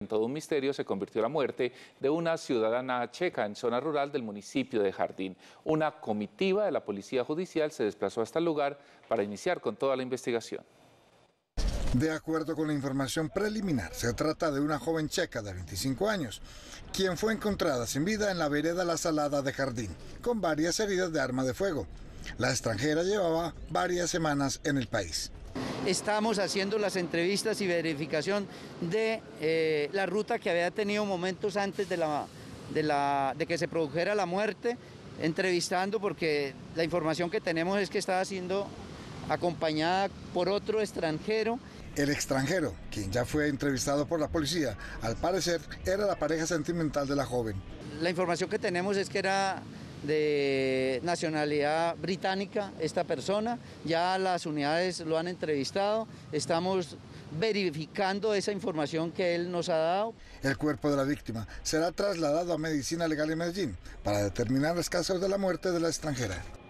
En todo un misterio se convirtió la muerte de una ciudadana checa en zona rural del municipio de Jardín. Una comitiva de la Policía Judicial se desplazó hasta el lugar para iniciar con toda la investigación. De acuerdo con la información preliminar, se trata de una joven checa de 25 años, quien fue encontrada sin vida en la vereda La Salada de Jardín, con varias heridas de arma de fuego. La extranjera llevaba varias semanas en el país estamos haciendo las entrevistas y verificación de eh, la ruta que había tenido momentos antes de, la, de que se produjera la muerte, entrevistando porque la información que tenemos es que estaba siendo acompañada por otro extranjero. El extranjero, quien ya fue entrevistado por la policía, al parecer era la pareja sentimental de la joven. La información que tenemos es que era de nacionalidad británica esta persona, ya las unidades lo han entrevistado, estamos verificando esa información que él nos ha dado. El cuerpo de la víctima será trasladado a Medicina Legal en Medellín para determinar los casos de la muerte de la extranjera.